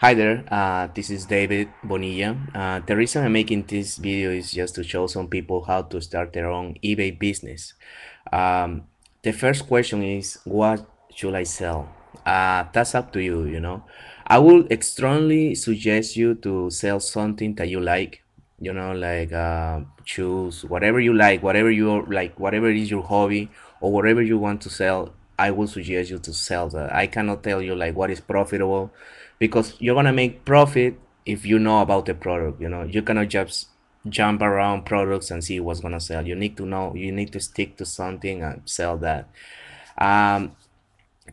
Hi there, uh, this is David Bonilla. Uh, the reason I'm making this video is just to show some people how to start their own eBay business. Um, the first question is, what should I sell? Uh, that's up to you, you know. I would strongly suggest you to sell something that you like, you know, like choose uh, whatever you like, whatever you like, whatever is your hobby or whatever you want to sell, I would suggest you to sell that. I cannot tell you like what is profitable because you're gonna make profit if you know about the product. You know, you cannot just jump around products and see what's gonna sell. You need to know. You need to stick to something and sell that. Um,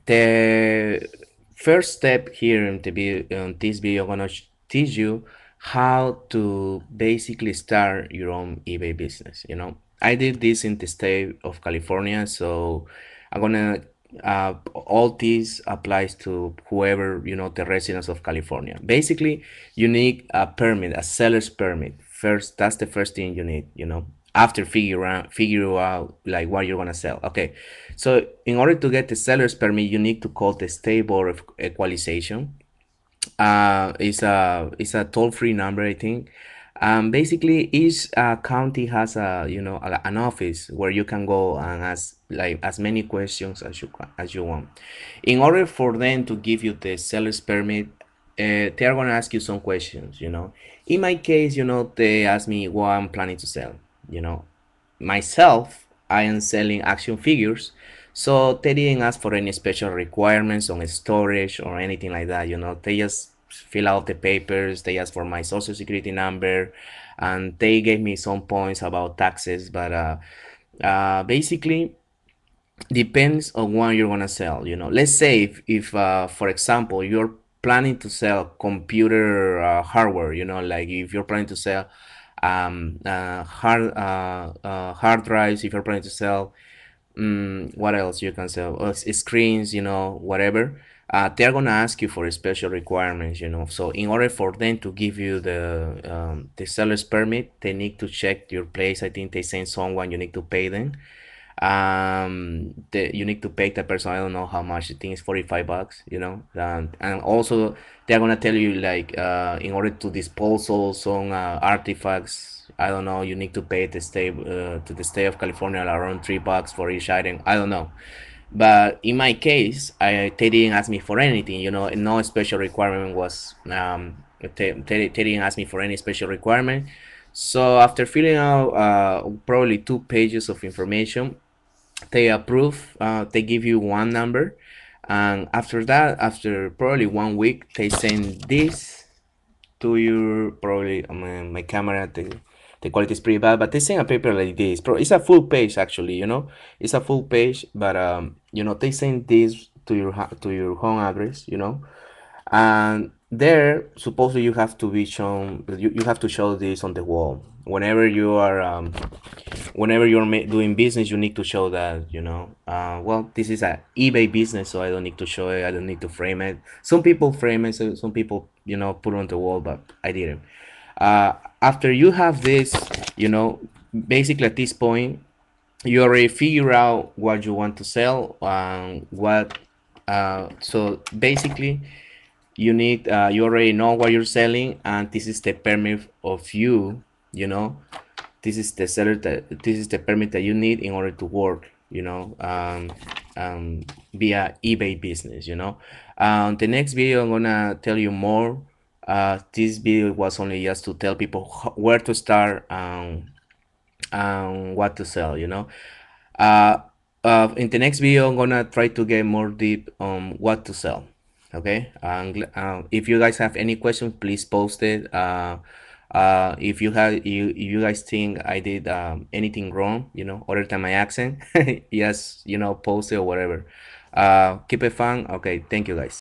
the first step here in, the on this video, I'm gonna teach you how to basically start your own eBay business. You know, I did this in the state of California, so I'm gonna uh, all this applies to whoever you know the residents of California. Basically, you need a permit, a seller's permit. First, that's the first thing you need. You know, after figure out figure out like what you're gonna sell. Okay, so in order to get the seller's permit, you need to call the state board of equalization. Uh, it's a it's a toll free number, I think. Um, basically, each uh, county has a you know a, an office where you can go and ask like as many questions as you as you want. In order for them to give you the seller's permit, uh, they are going to ask you some questions. You know, in my case, you know they asked me what I'm planning to sell. You know, myself, I am selling action figures. So they didn't ask for any special requirements on storage or anything like that. You know, they just fill out the papers. They asked for my social security number, and they gave me some points about taxes. But uh, uh, basically, depends on what you're gonna sell. You know, let's say if, if uh, for example, you're planning to sell computer uh, hardware. You know, like if you're planning to sell um, uh, hard uh, uh, hard drives, if you're planning to sell um, what else you can sell uh, screens, you know, whatever uh, they're going to ask you for special requirements you know so in order for them to give you the um, the seller's permit they need to check your place i think they send someone you need to pay them um the, you need to pay the person i don't know how much i think it's 45 bucks you know and, um, and also they're gonna tell you like uh in order to dispose of some uh, artifacts i don't know you need to pay the state uh, to the state of california around three bucks for each item i don't know but in my case, I, they didn't ask me for anything. You know, no special requirement was. Um, they, they didn't ask me for any special requirement. So after filling out uh, probably two pages of information, they approve. Uh, they give you one number, and after that, after probably one week, they send this to your probably I um, mean, my camera. They, the quality is pretty bad but they send a paper like this bro it's a full page actually you know it's a full page but um you know they send this to your to your home address you know and there supposedly you have to be shown you, you have to show this on the wall whenever you are um, whenever you're doing business you need to show that you know uh, well this is an ebay business so i don't need to show it i don't need to frame it some people frame it so some people you know put it on the wall but i didn't uh, after you have this you know basically at this point you already figure out what you want to sell and what uh, so basically you need uh, you already know what you're selling and this is the permit of you you know this is the seller that this is the permit that you need in order to work you know um, um, via ebay business you know um, the next video i'm gonna tell you more uh, this video was only just to tell people where to start and, and what to sell, you know. Uh, uh, in the next video, I'm gonna try to get more deep on what to sell. Okay, and uh, if you guys have any questions, please post it. Uh, uh, if you have you you guys think I did um, anything wrong, you know, other than my accent, yes, you know, post it or whatever. keep it fun. Okay, thank you guys.